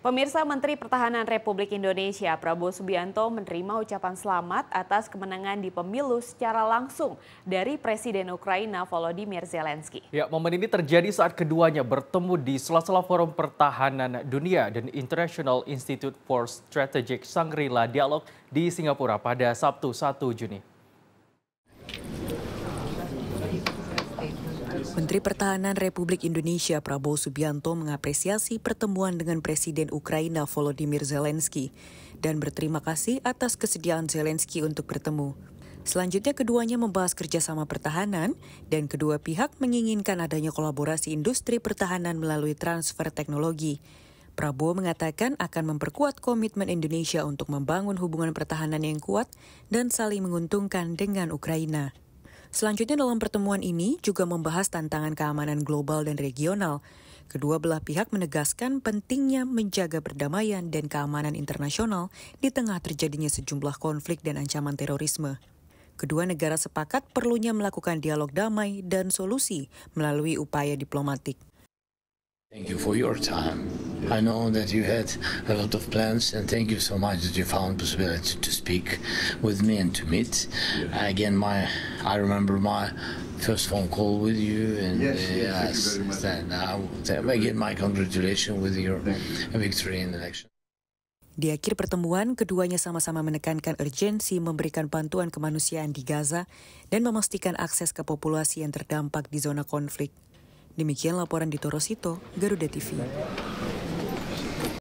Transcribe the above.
Pemirsa Menteri Pertahanan Republik Indonesia Prabowo Subianto menerima ucapan selamat atas kemenangan di pemilu secara langsung dari Presiden Ukraina Volodymyr Zelensky. Ya, momen ini terjadi saat keduanya bertemu di sela-sela Forum Pertahanan Dunia dan International Institute for Strategic Shangri-La Dialog di Singapura pada Sabtu 1 Juni. Menteri Pertahanan Republik Indonesia Prabowo Subianto mengapresiasi pertemuan dengan Presiden Ukraina Volodymyr Zelensky dan berterima kasih atas kesediaan Zelensky untuk bertemu. Selanjutnya keduanya membahas kerjasama pertahanan dan kedua pihak menginginkan adanya kolaborasi industri pertahanan melalui transfer teknologi. Prabowo mengatakan akan memperkuat komitmen Indonesia untuk membangun hubungan pertahanan yang kuat dan saling menguntungkan dengan Ukraina. Selanjutnya dalam pertemuan ini juga membahas tantangan keamanan global dan regional. Kedua belah pihak menegaskan pentingnya menjaga perdamaian dan keamanan internasional di tengah terjadinya sejumlah konflik dan ancaman terorisme. Kedua negara sepakat perlunya melakukan dialog damai dan solusi melalui upaya diplomatik. Thank you for your time. I know that you had a lot of plans, and thank you so much that you found possibility to speak with me and to meet. Yeah. Again, my I remember my first phone call with you, and yes, uh, yes, yes and I, again my congratulations with your you. victory in the election. Di akhir pertemuan, keduanya sama-sama menekankan urgensi memberikan bantuan kemanusiaan di Gaza dan memastikan akses ke populasi yang terdampak di zona konflik. Demikian laporan di Torosito, Garuda TV.